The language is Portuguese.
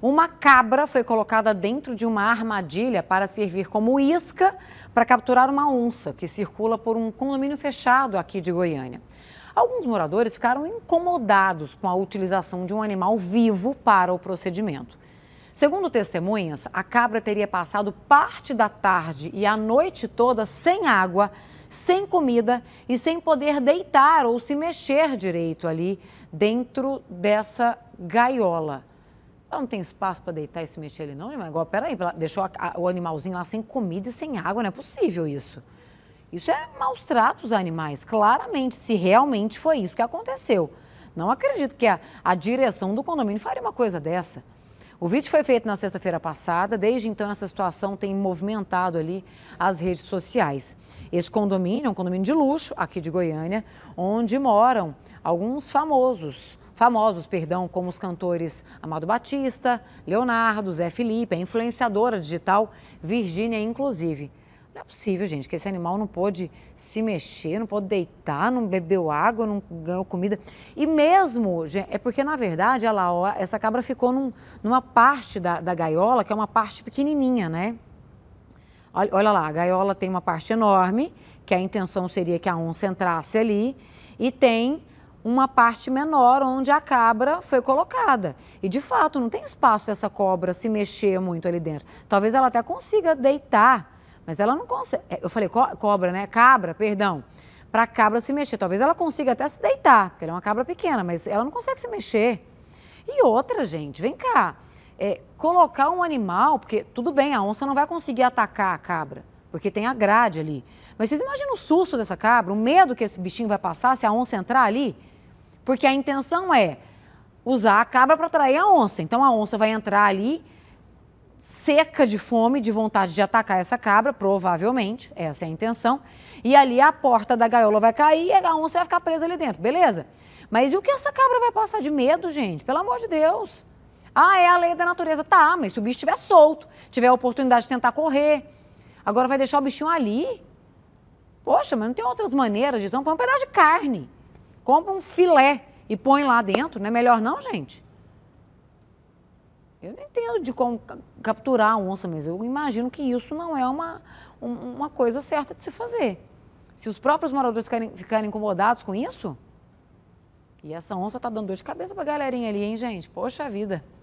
Uma cabra foi colocada dentro de uma armadilha para servir como isca para capturar uma onça que circula por um condomínio fechado aqui de Goiânia. Alguns moradores ficaram incomodados com a utilização de um animal vivo para o procedimento. Segundo testemunhas, a cabra teria passado parte da tarde e a noite toda sem água, sem comida e sem poder deitar ou se mexer direito ali dentro dessa gaiola. Ela não tem espaço para deitar e se mexer ali, não, irmão. Igual, peraí, deixou a, a, o animalzinho lá sem comida e sem água, não é possível isso. Isso é maus tratos a animais, claramente, se realmente foi isso que aconteceu. Não acredito que a, a direção do condomínio faria uma coisa dessa. O vídeo foi feito na sexta-feira passada, desde então essa situação tem movimentado ali as redes sociais. Esse condomínio é um condomínio de luxo aqui de Goiânia, onde moram alguns famosos famosos, perdão, como os cantores Amado Batista, Leonardo, Zé Felipe, a influenciadora digital Virgínia, inclusive. Não é possível, gente, que esse animal não pôde se mexer, não pôde deitar, não bebeu água, não ganhou comida. E mesmo, é porque, na verdade, ela, essa cabra ficou num, numa parte da, da gaiola, que é uma parte pequenininha, né? Olha, olha lá, a gaiola tem uma parte enorme, que a intenção seria que a onça entrasse ali, e tem uma parte menor onde a cabra foi colocada. E de fato, não tem espaço para essa cobra se mexer muito ali dentro. Talvez ela até consiga deitar, mas ela não consegue. É, eu falei co cobra, né? Cabra, perdão. Para a cabra se mexer. Talvez ela consiga até se deitar, porque ela é uma cabra pequena, mas ela não consegue se mexer. E outra, gente, vem cá. É, colocar um animal, porque tudo bem, a onça não vai conseguir atacar a cabra porque tem a grade ali. Mas vocês imaginam o susto dessa cabra, o medo que esse bichinho vai passar se a onça entrar ali? Porque a intenção é usar a cabra para atrair a onça. Então a onça vai entrar ali seca de fome, de vontade de atacar essa cabra, provavelmente, essa é a intenção. E ali a porta da gaiola vai cair e a onça vai ficar presa ali dentro, beleza? Mas e o que essa cabra vai passar de medo, gente? Pelo amor de Deus. Ah, é a lei da natureza. Tá, mas se o bicho estiver solto, tiver a oportunidade de tentar correr, Agora vai deixar o bichinho ali? Poxa, mas não tem outras maneiras de... Não, põe um pedaço de carne. Compra um filé e põe lá dentro. Não é melhor não, gente? Eu não entendo de como capturar a onça, mas eu imagino que isso não é uma, uma coisa certa de se fazer. Se os próprios moradores ficarem, ficarem incomodados com isso, e essa onça tá dando dor de cabeça pra galerinha ali, hein, gente? Poxa vida.